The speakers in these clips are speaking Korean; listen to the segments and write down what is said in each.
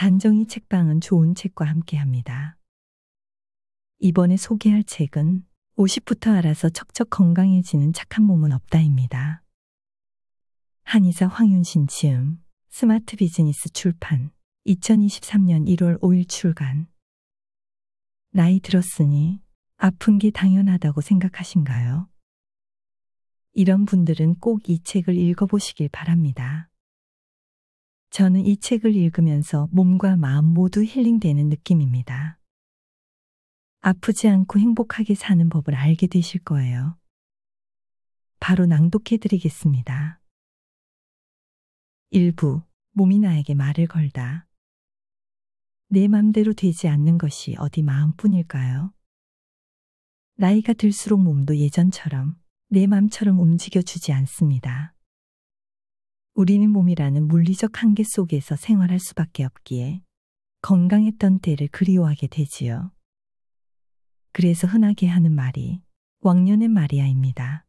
단정이 책방은 좋은 책과 함께합니다. 이번에 소개할 책은 50부터 알아서 척척 건강해지는 착한 몸은 없다입니다. 한의사 황윤신 지음 스마트 비즈니스 출판 2023년 1월 5일 출간 나이 들었으니 아픈 게 당연하다고 생각하신가요? 이런 분들은 꼭 이 책을 읽어보시길 바랍니다. 저는 이 책을 읽으면서 몸과 마음 모두 힐링되는 느낌입니다. 아프지 않고 행복하게 사는 법을 알게 되실 거예요. 바로 낭독해 드리겠습니다. 1부. 몸이 나에게 말을 걸다. 내 맘대로 되지 않는 것이 어디 마음뿐일까요? 나이가 들수록 몸도 예전처럼 내 맘처럼 움직여주지 않습니다. 우리는 몸이라는 물리적 한계 속에서 생활할 수밖에 없기에 건강했던 때를 그리워하게 되지요. 그래서 흔하게 하는 말이 왕년의 마리아입니다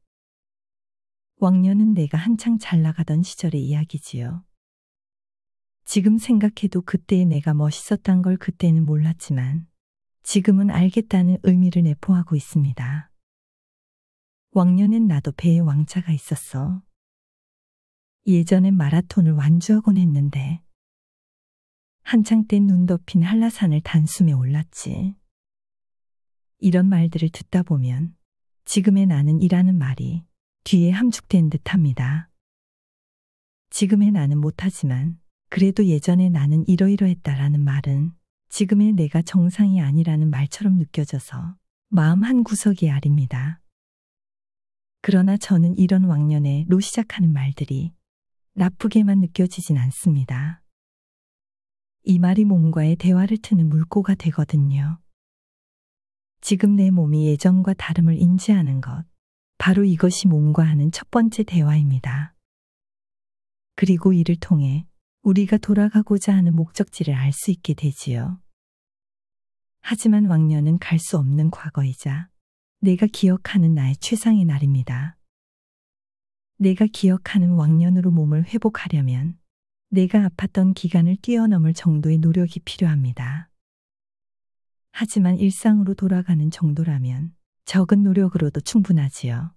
왕년은 내가 한창 잘 나가던 시절의 이야기지요. 지금 생각해도 그때의 내가 멋있었던걸 그때는 몰랐지만 지금은 알겠다는 의미를 내포하고 있습니다. 왕년엔 나도 배의 왕자가 있었어. 예전엔 마라톤을 완주하곤 했는데 한창 땐 눈 덮인 한라산을 단숨에 올랐지. 이런 말들을 듣다 보면 지금의 나는 이라는 말이 뒤에 함축된 듯합니다. 지금의 나는 못하지만 그래도 예전의 나는 이러이러했다라는 말은 지금의 내가 정상이 아니라는 말처럼 느껴져서 마음 한 구석이 아립니다. 그러나 저는 이런 왕년에로 시작하는 말들이 나쁘게만 느껴지진 않습니다. 이 말이 몸과의 대화를 트는 물꼬가 되거든요. 지금 내 몸이 예전과 다름을 인지하는 것, 바로 이것이 몸과 하는 첫 번째 대화입니다. 그리고 이를 통해 우리가 돌아가고자 하는 목적지를 알 수 있게 되지요. 하지만 왕년은 갈 수 없는 과거이자 내가 기억하는 나의 최상의 날입니다. 내가 기억하는 왕년으로 몸을 회복하려면 내가 아팠던 기간을 뛰어넘을 정도의 노력이 필요합니다. 하지만 일상으로 돌아가는 정도라면 적은 노력으로도 충분하지요.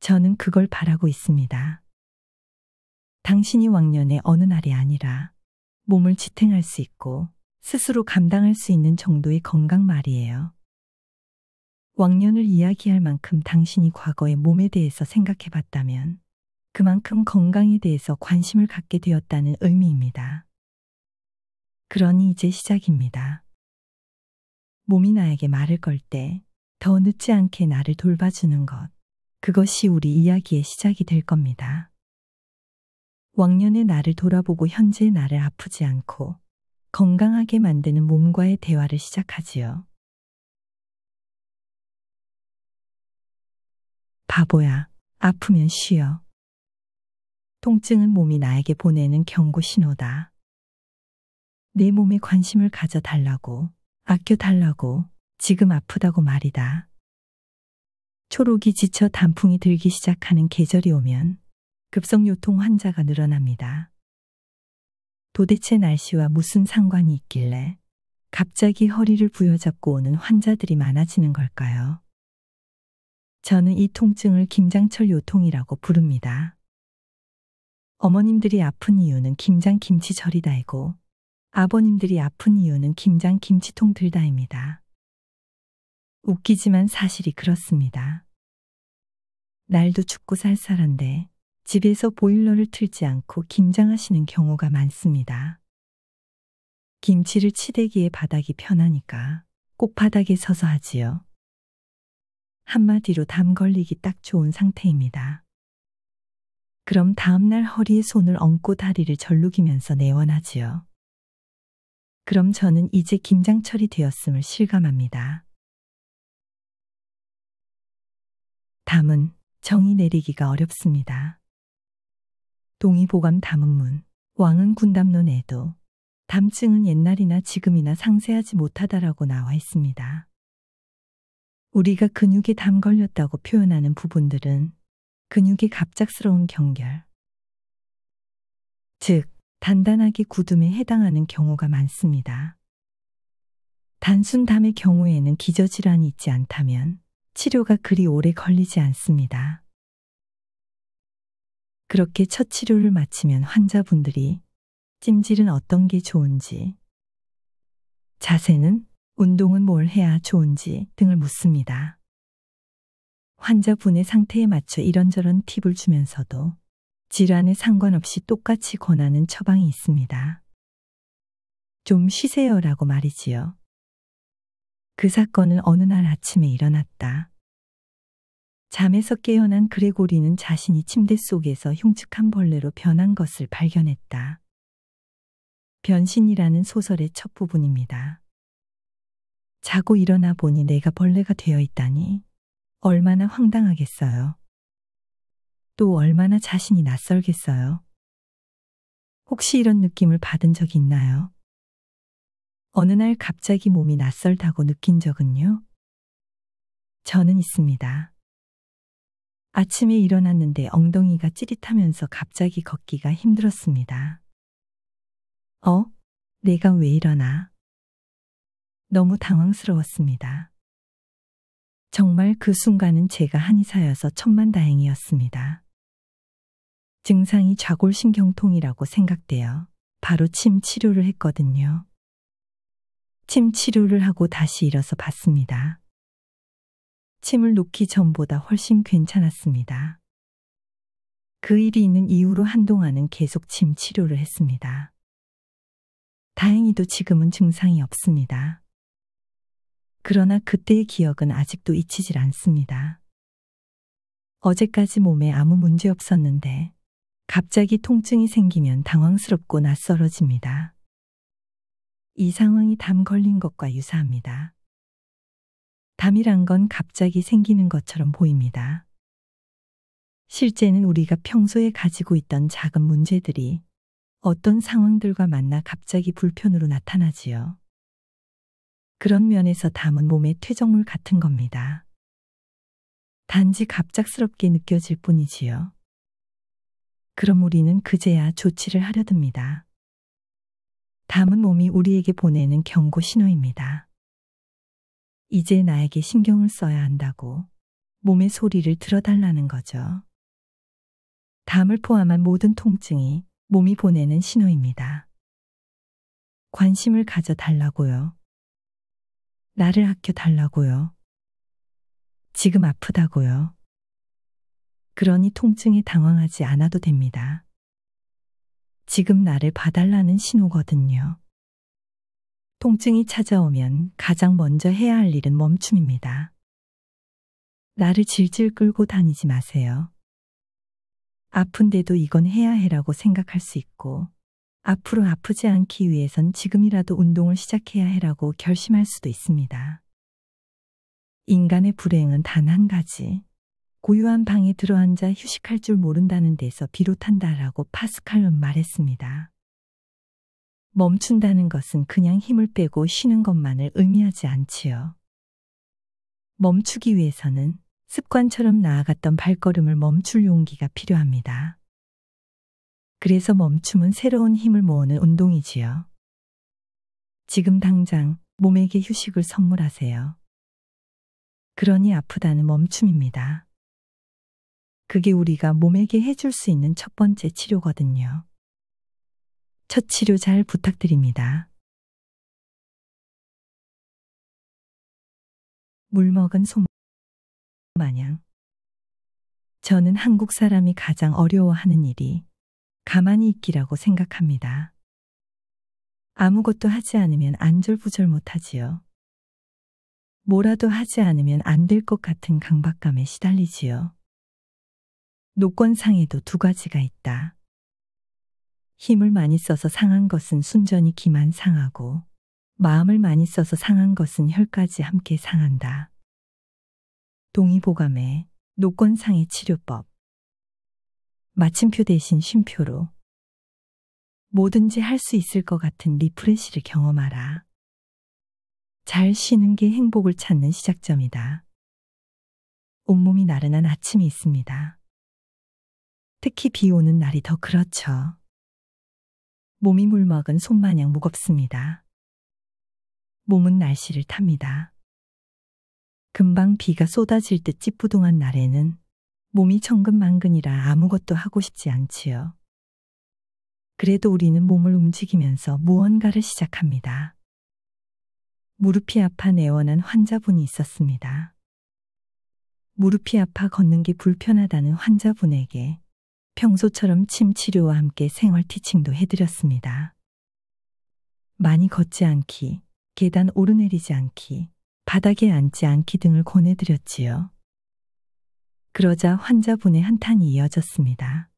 저는 그걸 바라고 있습니다. 당신이 왕년의 어느 날이 아니라 몸을 지탱할 수 있고 스스로 감당할 수 있는 정도의 건강 말이에요. 왕년을 이야기할 만큼 당신이 과거의 몸에 대해서 생각해 봤다면 그만큼 건강에 대해서 관심을 갖게 되었다는 의미입니다. 그러니 이제 시작입니다. 몸이 나에게 말을 걸 때 더 늦지 않게 나를 돌봐주는 것. 그것이 우리 이야기의 시작이 될 겁니다. 왕년의 나를 돌아보고 현재의 나를 아프지 않고 건강하게 만드는 몸과의 대화를 시작하지요. 바보야. 아프면 쉬어. 통증은 몸이 나에게 보내는 경고 신호다. 내 몸에 관심을 가져달라고, 아껴달라고, 지금 아프다고 말이다. 초록이 지쳐 단풍이 들기 시작하는 계절이 오면 급성요통 환자가 늘어납니다. 도대체 날씨와 무슨 상관이 있길래 갑자기 허리를 부여잡고 오는 환자들이 많아지는 걸까요? 저는 이 통증을 김장철 요통이라고 부릅니다. 어머님들이 아픈 이유는 김장 김치절이 다이고 아버님들이 아픈 이유는 김장 김치통 들다입니다. 웃기지만 사실이 그렇습니다. 날도 춥고 쌀쌀한데 집에서 보일러를 틀지 않고 김장하시는 경우가 많습니다. 김치를 치대기에 바닥이 편하니까 꽃바닥에 서서 하지요. 한마디로 담 걸리기 딱 좋은 상태입니다. 그럼 다음날 허리에 손을 얹고 다리를 절룩이면서 내원하지요. 그럼 저는 이제 김장철이 되었음을 실감합니다. 담은 정이 내리기가 어렵습니다. 동의보감 담은문, 왕은 군담론에도 담증은 옛날이나 지금이나 상세하지 못하다라고 나와 있습니다. 우리가 근육이 담 걸렸다고 표현하는 부분들은 근육이 갑작스러운 경결, 즉 단단하게 굳음에 해당하는 경우가 많습니다. 단순 담의 경우에는 기저질환이 있지 않다면 치료가 그리 오래 걸리지 않습니다. 그렇게 첫 치료를 마치면 환자분들이 찜질은 어떤 게 좋은지, 자세는 운동은 뭘 해야 좋은지 등을 묻습니다. 환자분의 상태에 맞춰 이런저런 팁을 주면서도 질환에 상관없이 똑같이 권하는 처방이 있습니다. 좀 쉬세요라고 말이지요. 그 사건은 어느 날 아침에 일어났다. 잠에서 깨어난 그레고리는 자신이 침대 속에서 흉측한 벌레로 변한 것을 발견했다. 변신이라는 소설의 첫 부분입니다. 자고 일어나 보니 내가 벌레가 되어 있다니 얼마나 황당하겠어요. 또 얼마나 자신이 낯설겠어요. 혹시 이런 느낌을 받은 적 있나요? 어느 날 갑자기 몸이 낯설다고 느낀 적은요? 저는 있습니다. 아침에 일어났는데 엉덩이가 찌릿하면서 갑자기 걷기가 힘들었습니다. 어? 내가 왜 일어나? 너무 당황스러웠습니다. 정말 그 순간은 제가 한의사여서 천만 다행이었습니다. 증상이 좌골신경통이라고 생각되어 바로 침 치료를 했거든요. 침 치료를 하고 다시 일어서 봤습니다. 침을 놓기 전보다 훨씬 괜찮았습니다. 그 일이 있는 이후로 한동안은 계속 침 치료를 했습니다. 다행히도 지금은 증상이 없습니다. 그러나 그때의 기억은 아직도 잊히질 않습니다. 어제까지 몸에 아무 문제 없었는데 갑자기 통증이 생기면 당황스럽고 낯설어집니다. 이 상황이 담 걸린 것과 유사합니다. 담이란 건 갑자기 생기는 것처럼 보입니다. 실제는 우리가 평소에 가지고 있던 작은 문제들이 어떤 상황들과 만나 갑자기 불편으로 나타나지요. 그런 면에서 담은 몸의 퇴적물 같은 겁니다. 단지 갑작스럽게 느껴질 뿐이지요. 그럼 우리는 그제야 조치를 하려 듭니다. 담은 몸이 우리에게 보내는 경고 신호입니다. 이제 나에게 신경을 써야 한다고 몸의 소리를 들어달라는 거죠. 담을 포함한 모든 통증이 몸이 보내는 신호입니다. 관심을 가져달라고요. 나를 아껴 달라고요. 지금 아프다고요. 그러니 통증에 당황하지 않아도 됩니다. 지금 나를 봐달라는 신호거든요. 통증이 찾아오면 가장 먼저 해야 할 일은 멈춤입니다. 나를 질질 끌고 다니지 마세요. 아픈데도 이건 해야 해라고 생각할 수 있고, 앞으로 아프지 않기 위해선 지금이라도 운동을 시작해야 해라고 결심할 수도 있습니다. 인간의 불행은 단 한 가지. 고요한 방에 들어앉아 휴식할 줄 모른다는 데서 비롯한다라고 파스칼은 말했습니다. 멈춘다는 것은 그냥 힘을 빼고 쉬는 것만을 의미하지 않지요. 멈추기 위해서는 습관처럼 나아갔던 발걸음을 멈출 용기가 필요합니다. 그래서 멈춤은 새로운 힘을 모으는 운동이지요. 지금 당장 몸에게 휴식을 선물하세요. 그러니 아프다는 멈춤입니다. 그게 우리가 몸에게 해줄 수 있는 첫 번째 치료거든요. 첫 치료 잘 부탁드립니다. 물 먹은 소 마냥 저는 한국 사람이 가장 어려워하는 일이 가만히 있기라고 생각합니다. 아무것도 하지 않으면 안절부절 못하지요. 뭐라도 하지 않으면 안 될 것 같은 강박감에 시달리지요. 노권상에도 두 가지가 있다. 힘을 많이 써서 상한 것은 순전히 기만 상하고 마음을 많이 써서 상한 것은 혈까지 함께 상한다. 동의보감의 노권상의 치료법 마침표 대신 쉼표로 뭐든지 할 수 있을 것 같은 리프레시를 경험하라. 잘 쉬는 게 행복을 찾는 시작점이다. 온몸이 나른한 아침이 있습니다. 특히 비 오는 날이 더 그렇죠. 몸이 물먹은 손마냥 무겁습니다. 몸은 날씨를 탑니다. 금방 비가 쏟아질 듯 찌뿌둥한 날에는 몸이 천근만근이라 아무것도 하고 싶지 않지요. 그래도 우리는 몸을 움직이면서 무언가를 시작합니다. 무릎이 아파 내원한 환자분이 있었습니다. 무릎이 아파 걷는 게 불편하다는 환자분에게 평소처럼 침 치료와 함께 생활 티칭도 해드렸습니다. 많이 걷지 않기, 계단 오르내리지 않기, 바닥에 앉지 않기 등을 권해드렸지요. 그러자 환자분의 한탄이 이어졌습니다.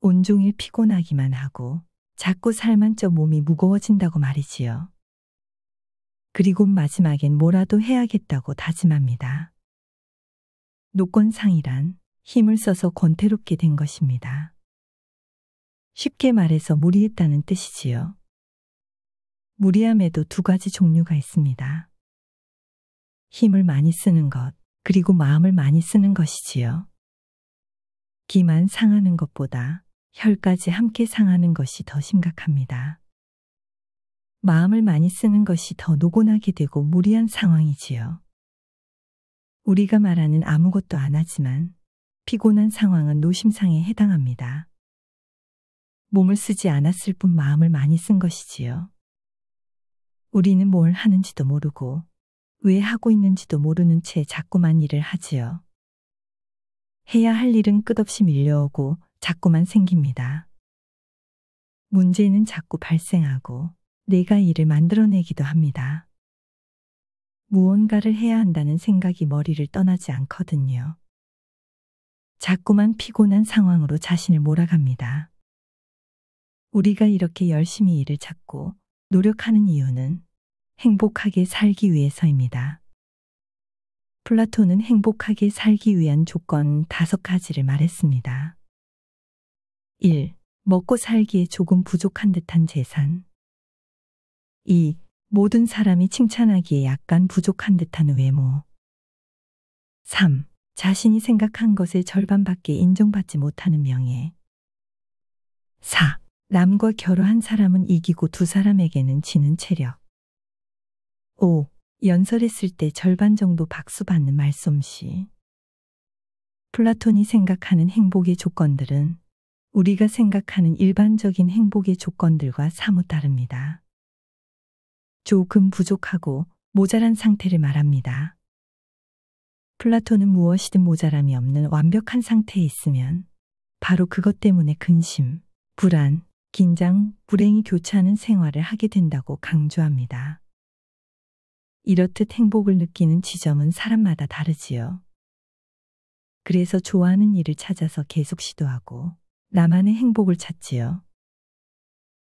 온종일 피곤하기만 하고 자꾸 살만 쪄 몸이 무거워진다고 말이지요. 그리고 마지막엔 뭐라도 해야겠다고 다짐합니다. 노건상이란 힘을 써서 권태롭게 된 것입니다. 쉽게 말해서 무리했다는 뜻이지요. 무리함에도 두 가지 종류가 있습니다. 힘을 많이 쓰는 것, 그리고 마음을 많이 쓰는 것이지요. 기만 상하는 것보다 혈까지 함께 상하는 것이 더 심각합니다. 마음을 많이 쓰는 것이 더 노곤하게 되고 무리한 상황이지요. 우리가 말하는 아무것도 안 하지만 피곤한 상황은 노심상에 해당합니다. 몸을 쓰지 않았을 뿐 마음을 많이 쓴 것이지요. 우리는 뭘 하는지도 모르고 왜 하고 있는지도 모르는 채 자꾸만 일을 하지요. 해야 할 일은 끝없이 밀려오고 자꾸만 생깁니다. 문제는 자꾸 발생하고 내가 일을 만들어내기도 합니다. 무언가를 해야 한다는 생각이 머리를 떠나지 않거든요. 자꾸만 피곤한 상황으로 자신을 몰아갑니다. 우리가 이렇게 열심히 일을 찾고 노력하는 이유는 행복하게 살기 위해서입니다. 플라톤은 행복하게 살기 위한 조건 다섯 가지를 말했습니다. 1. 먹고 살기에 조금 부족한 듯한 재산. 2. 모든 사람이 칭찬하기에 약간 부족한 듯한 외모. 3. 자신이 생각한 것의 절반밖에 인정받지 못하는 명예. 4. 남과 결혼한 사람은 이기고 두 사람에게는 지는 체력. 5. 연설했을 때 절반 정도 박수 받는 말솜씨. 플라톤이 생각하는 행복의 조건들은 우리가 생각하는 일반적인 행복의 조건들과 사뭇 다릅니다. 조금 부족하고 모자란 상태를 말합니다. 플라톤은 무엇이든 모자람이 없는 완벽한 상태에 있으면 바로 그것 때문에 근심, 불안, 긴장, 불행이 교차하는 생활을 하게 된다고 강조합니다. 이렇듯 행복을 느끼는 지점은 사람마다 다르지요. 그래서 좋아하는 일을 찾아서 계속 시도하고 나만의 행복을 찾지요.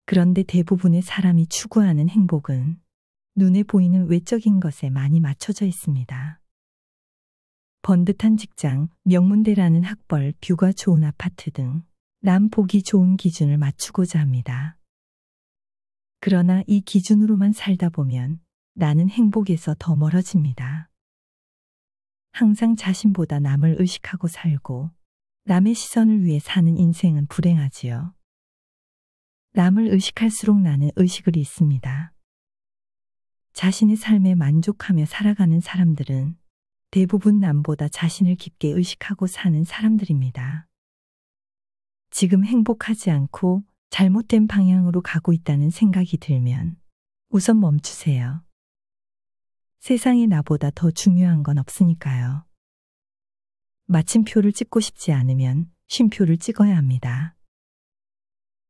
그런데 대부분의 사람이 추구하는 행복은 눈에 보이는 외적인 것에 많이 맞춰져 있습니다. 번듯한 직장, 명문대라는 학벌, 뷰가 좋은 아파트 등 남 보기 좋은 기준을 맞추고자 합니다. 그러나 이 기준으로만 살다 보면 나는 행복에서 더 멀어집니다. 항상 자신보다 남을 의식하고 살고 남의 시선을 위해 사는 인생은 불행하지요. 남을 의식할수록 나는 의식을 잃습니다 자신의 삶에 만족하며 살아가는 사람들은 대부분 남보다 자신을 깊게 의식하고 사는 사람들입니다. 지금 행복하지 않고 잘못된 방향으로 가고 있다는 생각이 들면 우선 멈추세요. 세상이 나보다 더 중요한 건 없으니까요. 마침표를 찍고 싶지 않으면 쉼표를 찍어야 합니다.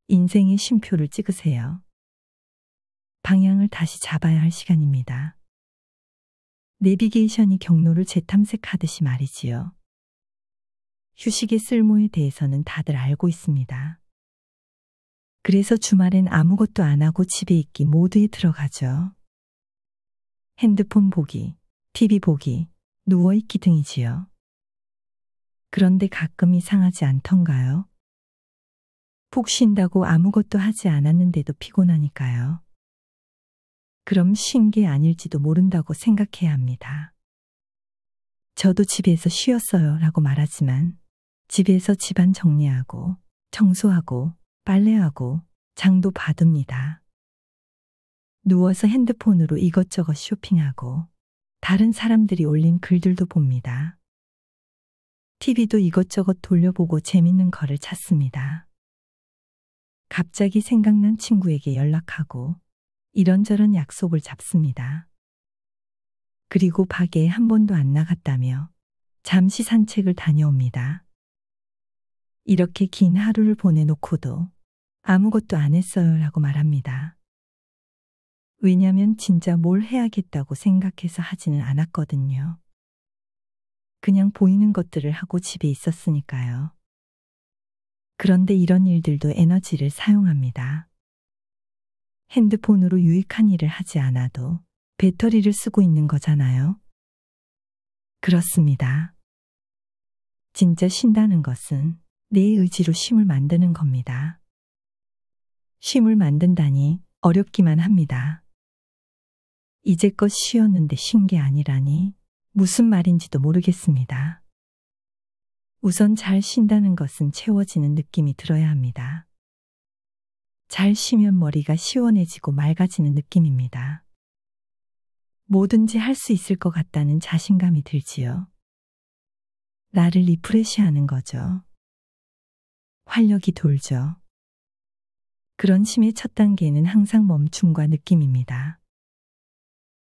인생의 쉼표를 찍으세요. 방향을 다시 잡아야 할 시간입니다. 내비게이션이 경로를 재탐색하듯이 말이지요. 휴식의 쓸모에 대해서는 다들 알고 있습니다. 그래서 주말엔 아무것도 안 하고 집에 있기 모두에 들어가죠. 핸드폰 보기, TV 보기, 누워있기 등이지요. 그런데 가끔 이상하지 않던가요? 푹 쉰다고 아무것도 하지 않았는데도 피곤하니까요. 그럼 쉰 게 아닐지도 모른다고 생각해야 합니다. 저도 집에서 쉬었어요 라고 말하지만 집에서 집안 정리하고 청소하고 빨래하고 장도 받읍니다 누워서 핸드폰으로 이것저것 쇼핑하고 다른 사람들이 올린 글들도 봅니다. TV도 이것저것 돌려보고 재밌는 거를 찾습니다. 갑자기 생각난 친구에게 연락하고 이런저런 약속을 잡습니다. 그리고 밖에 한 번도 안 나갔다며 잠시 산책을 다녀옵니다. 이렇게 긴 하루를 보내놓고도 아무것도 안 했어요라고 말합니다. 왜냐면 진짜 뭘 해야겠다고 생각해서 하지는 않았거든요. 그냥 보이는 것들을 하고 집에 있었으니까요. 그런데 이런 일들도 에너지를 사용합니다. 핸드폰으로 유익한 일을 하지 않아도 배터리를 쓰고 있는 거잖아요. 그렇습니다. 진짜 쉰다는 것은 내 의지로 쉼을 만드는 겁니다. 쉼을 만든다니 어렵기만 합니다. 이제껏 쉬었는데 쉰 게 아니라니 무슨 말인지도 모르겠습니다. 우선 잘 쉰다는 것은 채워지는 느낌이 들어야 합니다. 잘 쉬면 머리가 시원해지고 맑아지는 느낌입니다. 뭐든지 할 수 있을 것 같다는 자신감이 들지요. 나를 리프레시하는 거죠. 활력이 돌죠. 그런 심의 첫 단계는 항상 멈춤과 느낌입니다.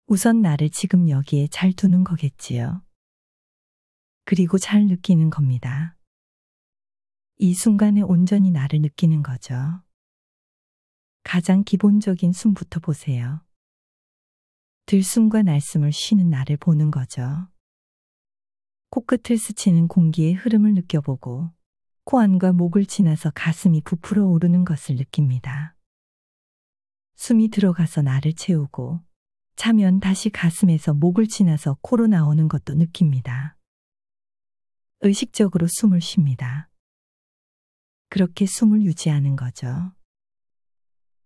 우선 나를 지금 여기에 잘 두는 거겠지요. 그리고 잘 느끼는 겁니다. 이 순간에 온전히 나를 느끼는 거죠. 가장 기본적인 숨부터 보세요. 들숨과 날숨을 쉬는 나를 보는 거죠. 코끝을 스치는 공기의 흐름을 느껴보고 코안과 목을 지나서 가슴이 부풀어 오르는 것을 느낍니다. 숨이 들어가서 나를 채우고 차면 다시 가슴에서 목을 지나서 코로 나오는 것도 느낍니다. 의식적으로 숨을 쉽니다. 그렇게 숨을 유지하는 거죠.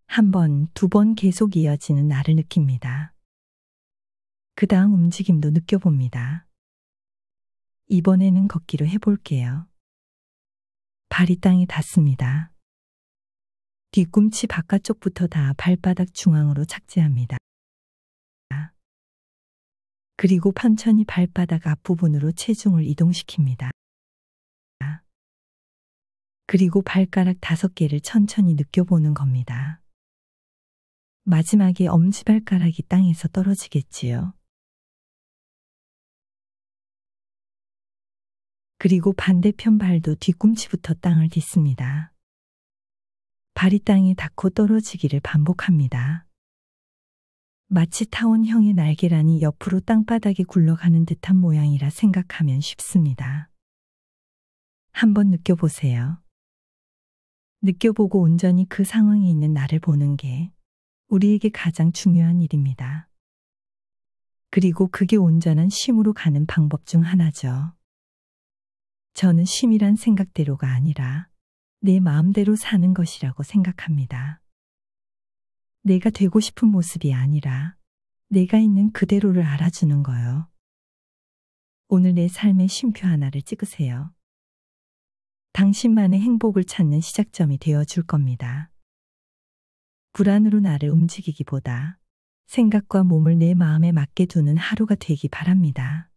한 번, 두 번 계속 이어지는 나를 느낍니다. 그 다음 움직임도 느껴봅니다. 이번에는 걷기로 해볼게요. 발이 땅에 닿습니다. 뒤꿈치 바깥쪽부터 다 발바닥 중앙으로 착지합니다. 그리고 편천히 발바닥 앞부분으로 체중을 이동시킵니다. 그리고 발가락 다섯 개를 천천히 느껴보는 겁니다. 마지막에 엄지발가락이 땅에서 떨어지겠지요. 그리고 반대편 발도 뒤꿈치부터 땅을 딛습니다. 발이 땅에 닿고 떨어지기를 반복합니다. 마치 타온 형의 날개라니 옆으로 땅바닥에 굴러가는 듯한 모양이라 생각하면 쉽습니다. 한번 느껴보세요. 느껴보고 온전히 그 상황에 있는 나를 보는 게 우리에게 가장 중요한 일입니다. 그리고 그게 온전한 심으로 가는 방법 중 하나죠. 저는 심이란 생각대로가 아니라 내 마음대로 사는 것이라고 생각합니다. 내가 되고 싶은 모습이 아니라 내가 있는 그대로를 알아주는 거요. 오늘 내 삶의 쉼표 하나를 찍으세요. 당신만의 행복을 찾는 시작점이 되어줄 겁니다. 불안으로 나를 움직이기보다 생각과 몸을 내 마음에 맞게 두는 하루가 되기 바랍니다.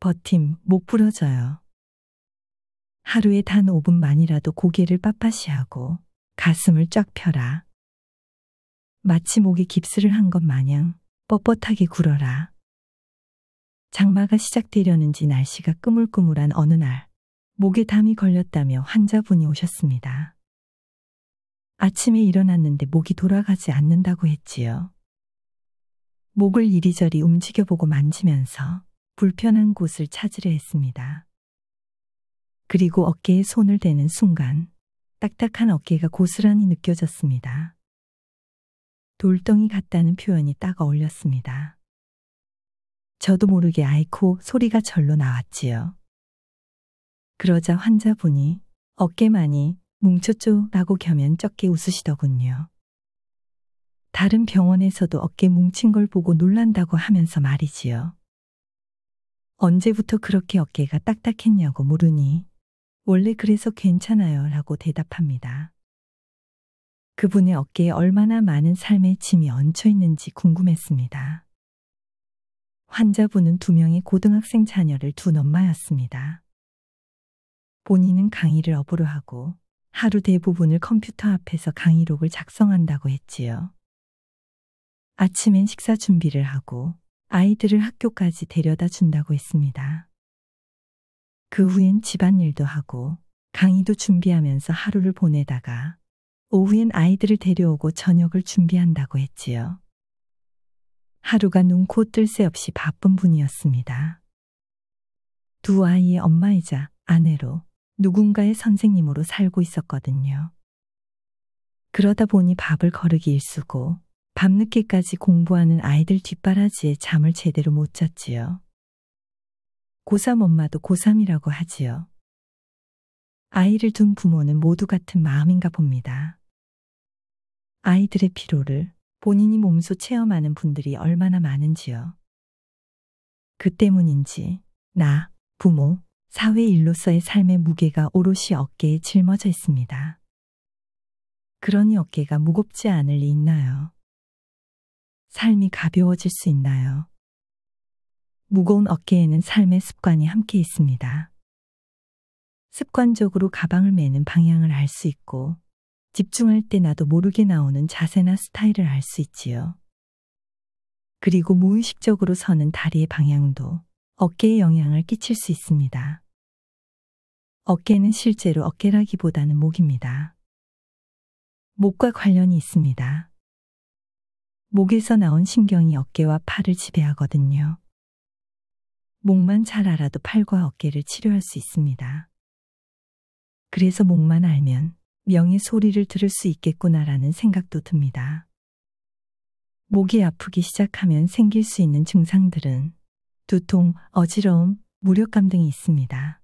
버팀 못 부러져요. 하루에 단 5분만이라도 고개를 빳빳이 하고 가슴을 쫙 펴라. 마치 목에 깁스를 한 것 마냥 뻣뻣하게 굴어라. 장마가 시작되려는지 날씨가 꾸물꾸물한 어느 날 목에 담이 걸렸다며 환자분이 오셨습니다. 아침에 일어났는데 목이 돌아가지 않는다고 했지요. 목을 이리저리 움직여보고 만지면서 불편한 곳을 찾으려 했습니다. 그리고 어깨에 손을 대는 순간 딱딱한 어깨가 고스란히 느껴졌습니다. 돌덩이 같다는 표현이 딱 어울렸습니다. 저도 모르게 아이코 소리가 절로 나왔지요. 그러자 환자분이 어깨만이 뭉쳤죠 라고 겸연적게 웃으시더군요. 다른 병원에서도 어깨 뭉친 걸 보고 놀란다고 하면서 말이지요. 언제부터 그렇게 어깨가 딱딱했냐고 물으니 원래 그래서 괜찮아요 라고 대답합니다. 그분의 어깨에 얼마나 많은 삶의 짐이 얹혀 있는지 궁금했습니다. 환자분은 두 명의 고등학생 자녀를 둔 엄마였습니다. 본인은 강의를 업으로 하고 하루 대부분을 컴퓨터 앞에서 강의록을 작성한다고 했지요. 아침엔 식사 준비를 하고 아이들을 학교까지 데려다 준다고 했습니다. 그 후엔 집안일도 하고 강의도 준비하면서 하루를 보내다가 오후엔 아이들을 데려오고 저녁을 준비한다고 했지요. 하루가 눈코 뜰 새 없이 바쁜 분이었습니다. 두 아이의 엄마이자 아내로 누군가의 선생님으로 살고 있었거든요. 그러다 보니 밥을 거르기 일쑤고 밤늦게까지 공부하는 아이들 뒷바라지에 잠을 제대로 못 잤지요. 고3 엄마도 고3이라고 하지요. 아이를 둔 부모는 모두 같은 마음인가 봅니다. 아이들의 피로를 본인이 몸소 체험하는 분들이 얼마나 많은지요. 그 때문인지 나, 부모, 사회일로서의 삶의 무게가 오롯이 어깨에 짊어져 있습니다. 그러니 어깨가 무겁지 않을 리 있나요? 삶이 가벼워질 수 있나요? 무거운 어깨에는 삶의 습관이 함께 있습니다. 습관적으로 가방을 매는 방향을 알 수 있고 집중할 때 나도 모르게 나오는 자세나 스타일을 알 수 있지요. 그리고 무의식적으로 서는 다리의 방향도 어깨에 영향을 끼칠 수 있습니다. 어깨는 실제로 어깨라기보다는 목입니다. 목과 관련이 있습니다. 목에서 나온 신경이 어깨와 팔을 지배하거든요. 목만 잘 알아도 팔과 어깨를 치료할 수 있습니다. 그래서 목만 알면 명의 소리를 들을 수 있겠구나라는 생각도 듭니다. 목이 아프기 시작하면 생길 수 있는 증상들은 두통, 어지러움, 무력감 등이 있습니다.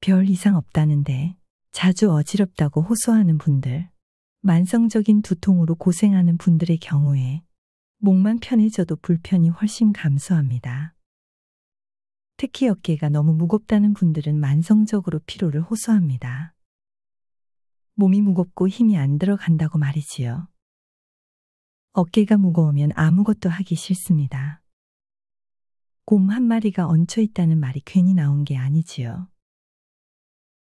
별 이상 없다는데 자주 어지럽다고 호소하는 분들, 만성적인 두통으로 고생하는 분들의 경우에 목만 편해져도 불편이 훨씬 감소합니다. 특히 어깨가 너무 무겁다는 분들은 만성적으로 피로를 호소합니다. 몸이 무겁고 힘이 안 들어간다고 말이지요. 어깨가 무거우면 아무것도 하기 싫습니다. 곰 한 마리가 얹혀 있다는 말이 괜히 나온 게 아니지요.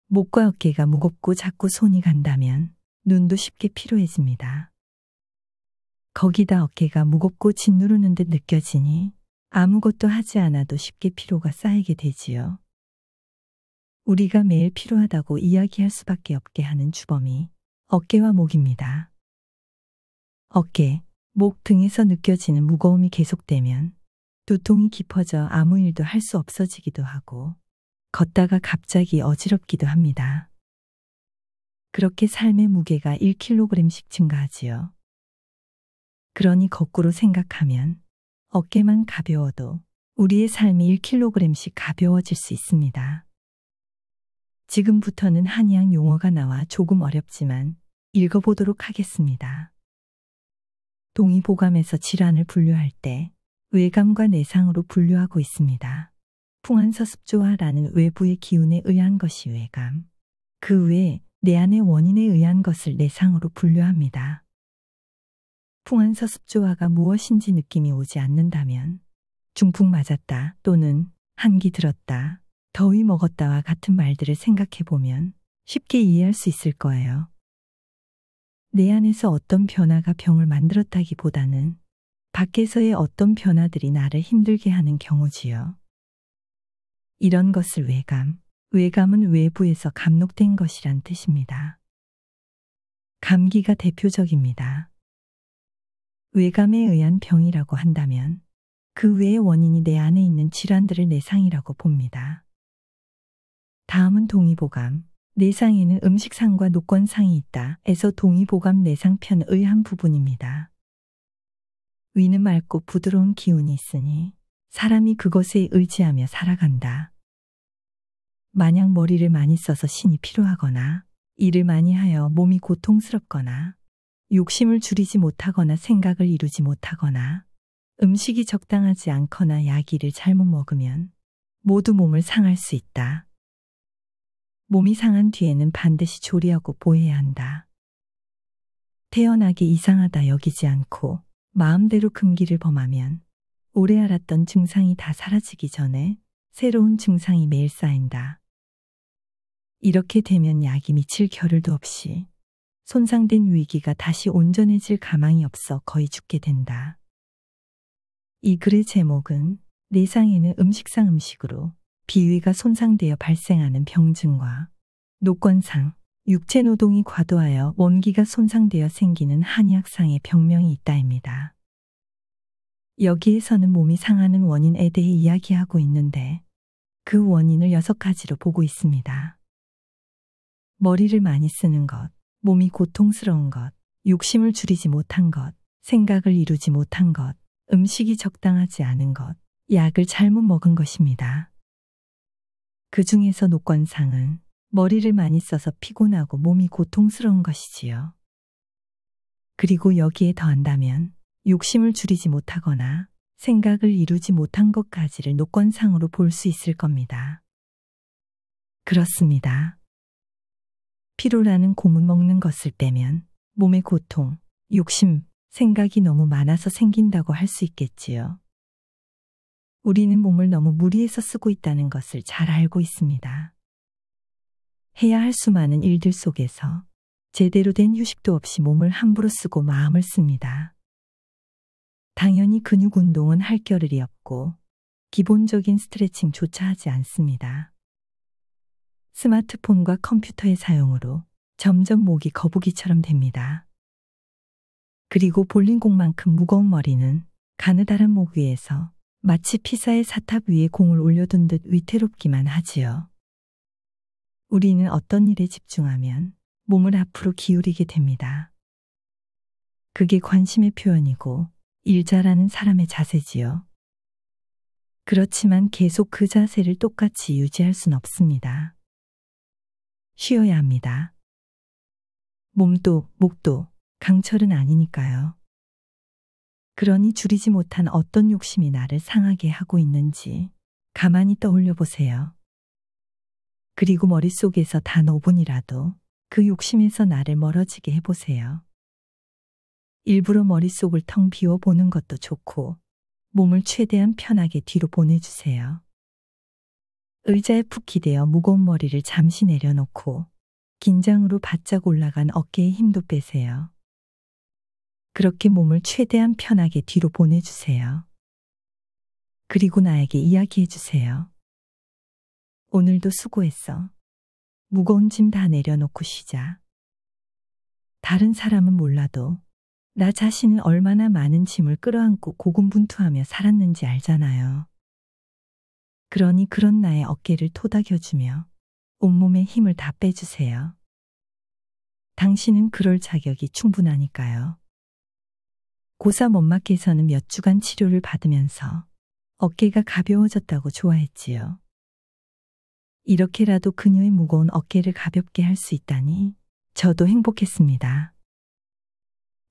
목과 어깨가 무겁고 자꾸 손이 간다면 눈도 쉽게 피로해집니다. 거기다 어깨가 무겁고 짓누르는 듯 느껴지니 아무것도 하지 않아도 쉽게 피로가 쌓이게 되지요. 우리가 매일 필요하다고 이야기할 수밖에 없게 하는 주범이 어깨와 목입니다. 어깨, 목 등에서 느껴지는 무거움이 계속되면 두통이 깊어져 아무 일도 할 수 없어지기도 하고 걷다가 갑자기 어지럽기도 합니다. 그렇게 삶의 무게가 1kg씩 증가하지요. 그러니 거꾸로 생각하면 어깨만 가벼워도 우리의 삶이 1kg씩 가벼워질 수 있습니다. 지금부터는 한의학 용어가 나와 조금 어렵지만 읽어보도록 하겠습니다. 동의보감에서 질환을 분류할 때 외감과 내상으로 분류하고 있습니다. 풍한서습조화라는 외부의 기운에 의한 것이 외감, 그 외 내 안의 원인에 의한 것을 내상으로 분류합니다. 풍한 서습조화가 무엇인지 느낌이 오지 않는다면 중풍 맞았다 또는 한기 들었다, 더위 먹었다와 같은 말들을 생각해보면 쉽게 이해할 수 있을 거예요. 내 안에서 어떤 변화가 병을 만들었다기보다는 밖에서의 어떤 변화들이 나를 힘들게 하는 경우지요. 이런 것을 외감, 외감은 외부에서 감독된 것이란 뜻입니다. 감기가 대표적입니다. 외감에 의한 병이라고 한다면 그 외의 원인이 내 안에 있는 질환들을 내상이라고 봅니다. 다음은 동의보감. 내상에는 음식상과 노권상이 있다. 에서 동의보감 내상편의 한 부분입니다. 위는 맑고 부드러운 기운이 있으니 사람이 그것에 의지하며 살아간다. 만약 머리를 많이 써서 신이 필요하거나 일을 많이 하여 몸이 고통스럽거나 욕심을 줄이지 못하거나 생각을 이루지 못하거나 음식이 적당하지 않거나 약이를 잘못 먹으면 모두 몸을 상할 수 있다. 몸이 상한 뒤에는 반드시 조리하고 보해야 한다. 태어나기 이상하다 여기지 않고 마음대로 금기를 범하면 오래 알았던 증상이 다 사라지기 전에 새로운 증상이 매일 쌓인다. 이렇게 되면 약이 미칠 겨를도 없이 손상된 위기가 다시 온전해질 가망이 없어 거의 죽게 된다. 이 글의 제목은 내상에는 음식상 음식으로 비위가 손상되어 발생하는 병증과 노권상, 육체노동이 과도하여 원기가 손상되어 생기는 한약상의 병명이 있다입니다. 여기에서는 몸이 상하는 원인에 대해 이야기하고 있는데 그 원인을 여섯 가지로 보고 있습니다. 머리를 많이 쓰는 것, 몸이 고통스러운 것, 욕심을 줄이지 못한 것, 생각을 이루지 못한 것, 음식이 적당하지 않은 것, 약을 잘못 먹은 것입니다. 그 중에서 노건상은 머리를 많이 써서 피곤하고 몸이 고통스러운 것이지요. 그리고 여기에 더한다면 욕심을 줄이지 못하거나 생각을 이루지 못한 것까지를 노건상으로 볼 수 있을 겁니다. 그렇습니다. 피로라는 고문 먹는 것을 빼면 몸의 고통, 욕심, 생각이 너무 많아서 생긴다고 할 수 있겠지요. 우리는 몸을 너무 무리해서 쓰고 있다는 것을 잘 알고 있습니다. 해야 할 수많은 일들 속에서 제대로 된 휴식도 없이 몸을 함부로 쓰고 마음을 씁니다. 당연히 근육 운동은 할 겨를이 없고 기본적인 스트레칭조차 하지 않습니다. 스마트폰과 컴퓨터의 사용으로 점점 목이 거북이처럼 됩니다. 그리고 볼링공만큼 무거운 머리는 가느다란 목 위에서 마치 피사의 사탑 위에 공을 올려둔 듯 위태롭기만 하지요. 우리는 어떤 일에 집중하면 몸을 앞으로 기울이게 됩니다. 그게 관심의 표현이고 일 잘하는 사람의 자세지요. 그렇지만 계속 그 자세를 똑같이 유지할 순 없습니다. 쉬어야 합니다. 몸도 목도 강철은 아니니까요. 그러니 줄이지 못한 어떤 욕심이 나를 상하게 하고 있는지 가만히 떠올려 보세요. 그리고 머릿속에서 단 5분이라도 그 욕심에서 나를 멀어지게 해보세요. 일부러 머릿속을 텅 비워보는 것도 좋고 몸을 최대한 편하게 뒤로 보내주세요. 의자에 푹 기대어 무거운 머리를 잠시 내려놓고 긴장으로 바짝 올라간 어깨에 힘도 빼세요. 그렇게 몸을 최대한 편하게 뒤로 보내주세요. 그리고 나에게 이야기해주세요. 오늘도 수고했어. 무거운 짐 다 내려놓고 쉬자. 다른 사람은 몰라도 나 자신은 얼마나 많은 짐을 끌어안고 고군분투하며 살았는지 알잖아요. 그러니 그런 나의 어깨를 토닥여주며 온몸에 힘을 다 빼주세요. 당신은 그럴 자격이 충분하니까요. 고3 엄마께서는 몇 주간 치료를 받으면서 어깨가 가벼워졌다고 좋아했지요. 이렇게라도 그녀의 무거운 어깨를 가볍게 할 수 있다니 저도 행복했습니다.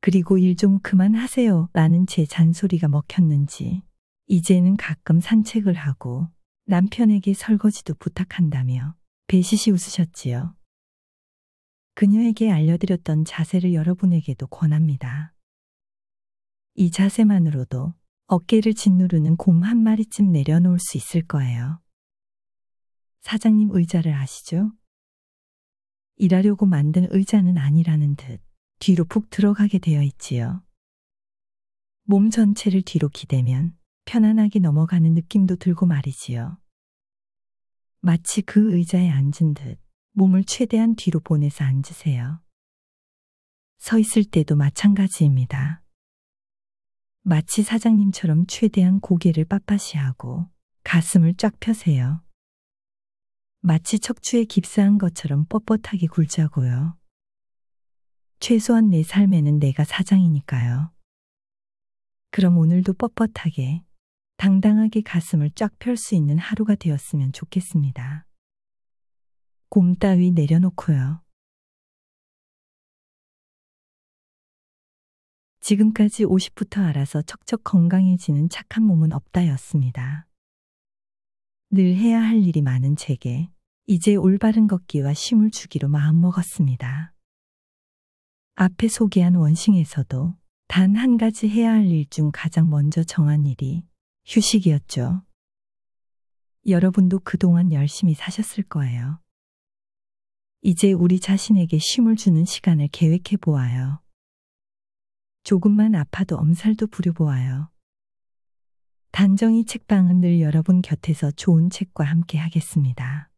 그리고 일 좀 그만하세요 라는 제 잔소리가 먹혔는지 이제는 가끔 산책을 하고 남편에게 설거지도 부탁한다며 배시시 웃으셨지요. 그녀에게 알려드렸던 자세를 여러분에게도 권합니다. 이 자세만으로도 어깨를 짓누르는 곰 한 마리쯤 내려놓을 수 있을 거예요. 사장님 의자를 아시죠? 일하려고 만든 의자는 아니라는 듯 뒤로 푹 들어가게 되어 있지요. 몸 전체를 뒤로 기대면 편안하게 넘어가는 느낌도 들고 말이지요. 마치 그 의자에 앉은 듯 몸을 최대한 뒤로 보내서 앉으세요. 서 있을 때도 마찬가지입니다. 마치 사장님처럼 최대한 고개를 빳빳이 하고 가슴을 쫙 펴세요. 마치 척추에 깁스한 것처럼 뻣뻣하게 굴자고요. 최소한 내 삶에는 내가 사장이니까요. 그럼 오늘도 뻣뻣하게 당당하게 가슴을 쫙 펼 수 있는 하루가 되었으면 좋겠습니다. 곰 따위 내려놓고요. 지금까지 50부터 알아서 척척 건강해지는 착한 몸은 없다였습니다. 늘 해야 할 일이 많은 제게 이제 올바른 걷기와 쉼을 주기로 마음먹었습니다. 앞에 소개한 원싱에서도 단 한 가지 해야 할 일 중 가장 먼저 정한 일이 휴식이었죠. 여러분도 그동안 열심히 사셨을 거예요. 이제 우리 자신에게 쉼을 주는 시간을 계획해 보아요. 조금만 아파도 엄살도 부려 보아요. 단정히 책방은 늘 여러분 곁에서 좋은 책과 함께 하겠습니다.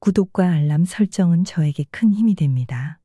구독과 알람 설정은 저에게 큰 힘이 됩니다.